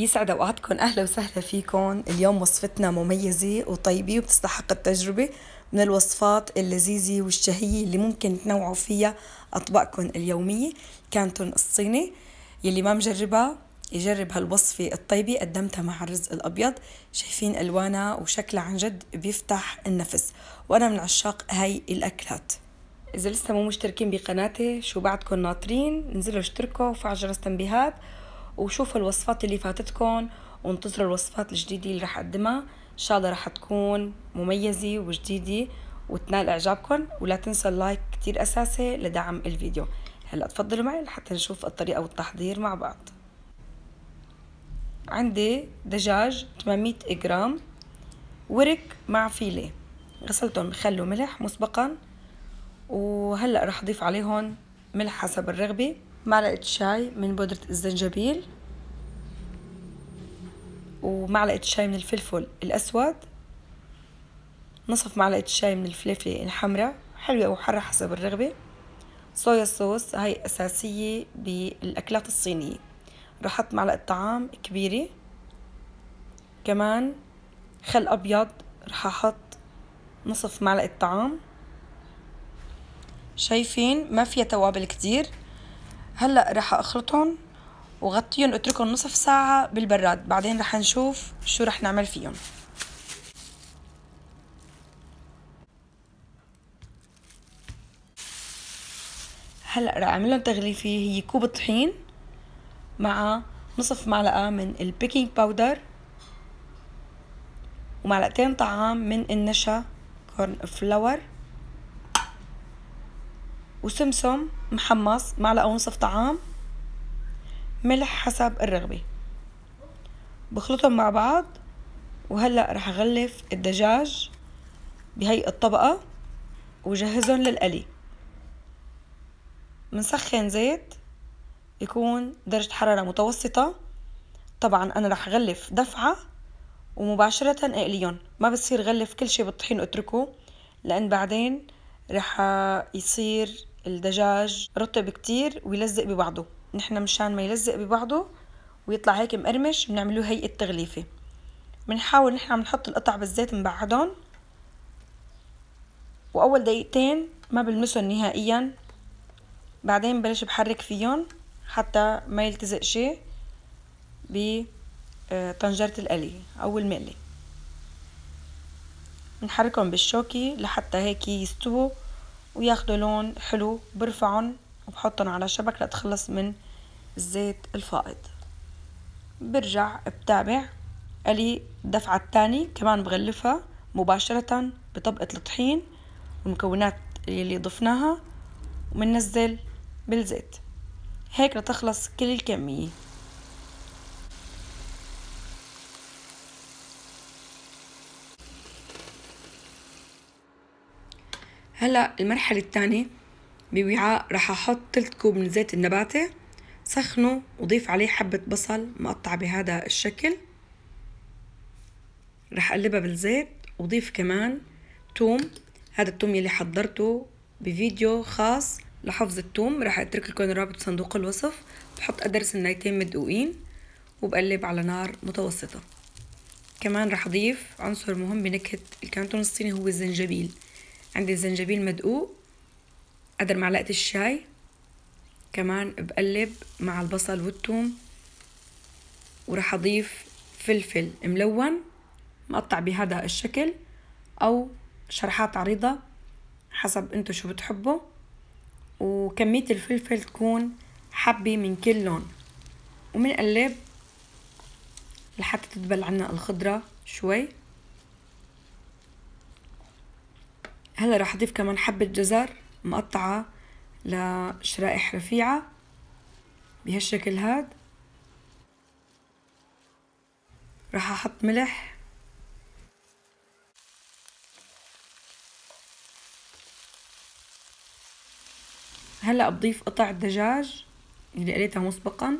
يسعد اوقاتكم اهلا وسهلا فيكم اليوم وصفتنا مميزه وطيبه وبتستحق التجربه من الوصفات اللذيذه والشهيه اللي ممكن تنوعوا فيها اطباقكم اليوميه كانتون الصيني يلي ما مجربها يجرب هالوصفة الطيبة قدمتها مع الرز الأبيض شايفين ألوانها وشكلها عن جد بيفتح النفس وأنا من عشاق هاي الأكلات إذا لسه مو مشتركين بقناتي شو بعدكم ناطرين انزلوا اشتركوا وفعلوا جرس تنبيهات وشوفوا الوصفات اللي فاتتكم وانتظروا الوصفات الجديدة اللي رح أقدمها إن شاء الله رح تكون مميزة وجديدة وتنال إعجابكم ولا تنسوا اللايك كتير أساسي لدعم الفيديو هلأ تفضلوا معي لحتى نشوف الطريقة والتحضير مع بعض عندي دجاج 800 جرام ورك مع فيلي غسلتهم بخل وملح مسبقا وهلأ رح أضيف عليهم ملح حسب الرغبة معلقة شاي من بودرة الزنجبيل ومعلقة شاي من الفلفل الأسود نصف معلقة شاي من الفلفلة الحمراء حلوة أو حرة حسب الرغبة صويا صوص هاي أساسية بالأكلات الصينية رح أحط معلقة طعام كبيرة كمان خل أبيض رح أحط نصف معلقة طعام شايفين ما فيها توابل كتير هلا رح اخلطهم وغطيهم اتركهم نصف ساعة بالبراد بعدين رح نشوف شو رح نعمل فيهم هلا رح اعمل لهم تغليفة هي كوب طحين مع نصف معلقة من البيكنج باودر ومعلقتين طعام من النشا كورن فلاور وسمسم محمص معلقة ونصف طعام ملح حسب الرغبة بخلطهم مع بعض وهلأ رح أغلف الدجاج بهي الطبقة وجهزهم للقلي منسخن زيت يكون درجة حرارة متوسطة طبعا أنا رح أغلف دفعة ومباشرة أقليهم ما بصير غلف كل شي بالطحين وأتركه لأن بعدين رح يصير الدجاج رطب كتير ويلزق ببعضه نحن مشان ما يلزق ببعضه ويطلع هيك مقرمش بنعمله هيئة تغليفة بنحاول نحن عم نحط القطع بالزيت من وأول دقيقتين ما بلمسهم نهائيا بعدين ببلش بحرك فيهم حتى ما يلتزق شي بطنجرة القلي أو المقلي بنحركهم بالشوكي لحتى هيك يستووا وياخدوا لون حلو برفعهم وبحطهم على شبك لتخلص من الزيت الفائض برجع بتابع ألي الدفعة الثانية كمان بغلفها مباشرة بطبقة الطحين والمكونات اللي ضفناها ومننزل بالزيت هيك لتخلص كل الكمية هلا المرحلة الثانية بوعاء رح أحط تلت كوب من زيت النباتة سخنه وضيف عليه حبة بصل مقطع بهذا الشكل رح أقلبها بالزيت وضيف كمان توم هذا التوم يلي حضرته بفيديو خاص لحفظ التوم رح اترك لكم الرابط بصندوق الوصف بحط قدر سنايتين مدقوقين وبقلب على نار متوسطة كمان رح اضيف عنصر مهم بنكهة الكانتون الصيني هو الزنجبيل عندي الزنجبيل مدقوق قدر معلقة الشاي كمان بقلب مع البصل والثوم وراح أضيف فلفل ملون مقطع بهذا الشكل أو شرحات عريضة حسب انتو شو بتحبوا وكمية الفلفل تكون حبة من كل لون ومنقلب لحتى تدبل عنا الخضرة شوي هلا رح أضيف كمان حبة جزر مقطعة لشرائح رفيعة بهالشكل هاد راح أحط ملح هلا بضيف قطع الدجاج اللي قليتها مسبقا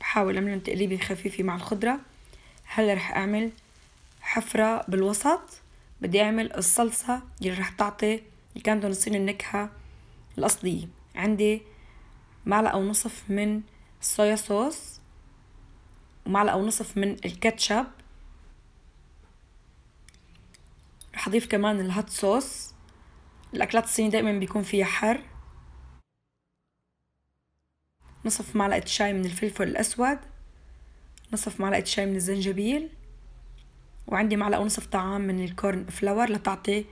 بحاول أعملهم تقليبة خفيفة مع الخضرة هلا رح أعمل حفرة بالوسط بدي أعمل الصلصة اللي رح تعطي الكاندون الصيني النكهة الأصلية عندي معلقة ونصف من الصويا صوص ومعلقة ونصف من الكاتشب رح أضيف كمان الهوت صوص الأكلات الصينية دائما بيكون فيها حر نصف معلقة شاي من الفلفل الأسود نصف معلقة شاي من الزنجبيل وعندي معلقة ونصف طعام من الكورن فلاور لتعطي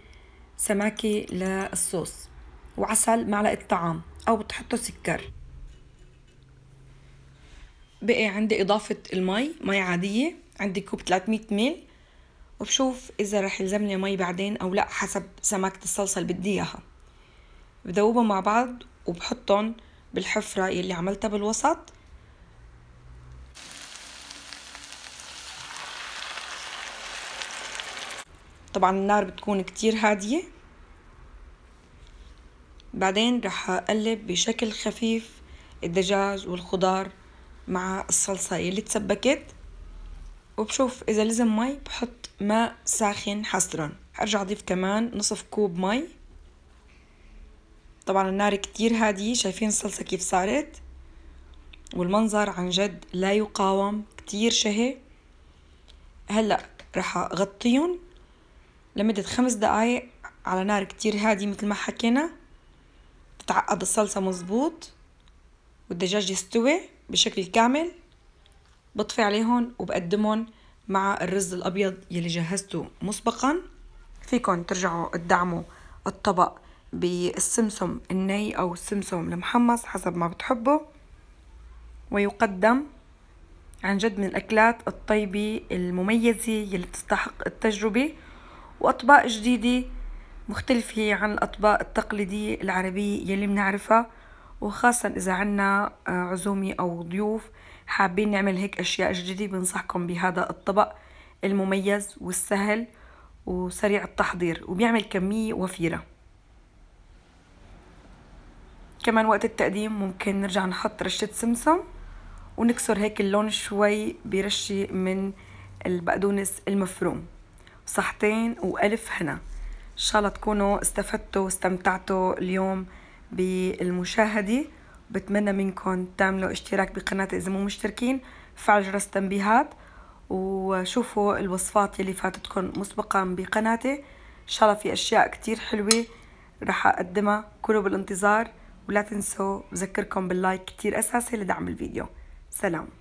سماكة للصوص وعسل معلقة طعام أو بتحطوا سكر بقي عندي إضافة المي مي عادية عندي كوب 300 ميل وبشوف إذا رح يلزمني مي بعدين أو لا حسب سماكة الصلصة اللي بدي إياها بذوبهم مع بعض وبحطهم بالحفرة اللي عملتها بالوسط طبعا النار بتكون كتير هادية بعدين رح أقلب بشكل خفيف الدجاج والخضار مع الصلصة يلي تسبكت وبشوف إذا لزم مي بحط ماء ساخن حصرا أرجع أضيف كمان نصف كوب مي طبعا النار كتير هادية شايفين الصلصة كيف صارت والمنظر عن جد لا يقاوم كتير شهي هلأ رح أغطيهم لمدة خمس دقايق على نار كتير هادي مثل ما حكينا تتعقد الصلصة مظبوط والدجاج يستوي بشكل كامل بطفي عليهم وبقدمهم مع الرز الأبيض يلي جهزته مسبقا فيكن ترجعوا تدعموا الطبق بالسمسم الني أو السمسم المحمص حسب ما بتحبوا ويقدم عن جد من الأكلات الطيبة المميزة يلي تستحق التجربة وأطباق جديدة مختلفة عن الأطباق التقليدية العربية يلي منعرفها وخاصة إذا عنا آه، عزومة أو ضيوف حابين نعمل هيك أشياء جديدة بنصحكم بهذا الطبق المميز والسهل وسريع التحضير وبيعمل كمية وفيرة كمان وقت التقديم ممكن نرجع نحط رشة سمسم ونكسر هيك اللون شوي برشة من البقدونس المفروم صحتين وألف هنا إن شاء الله تكونوا استفدتوا واستمتعتوا اليوم بالمشاهدة بتمنى منكم تعملوا اشتراك بقناتي إذا مو مشتركين فعل جرس التنبيهات وشوفوا الوصفات يلي فاتتكم مسبقا بقناتي إن شاء الله في أشياء كتير حلوة رح أقدمها كلوا بالانتظار ولا تنسوا بذكركم باللايك كتير أساسي لدعم الفيديو سلام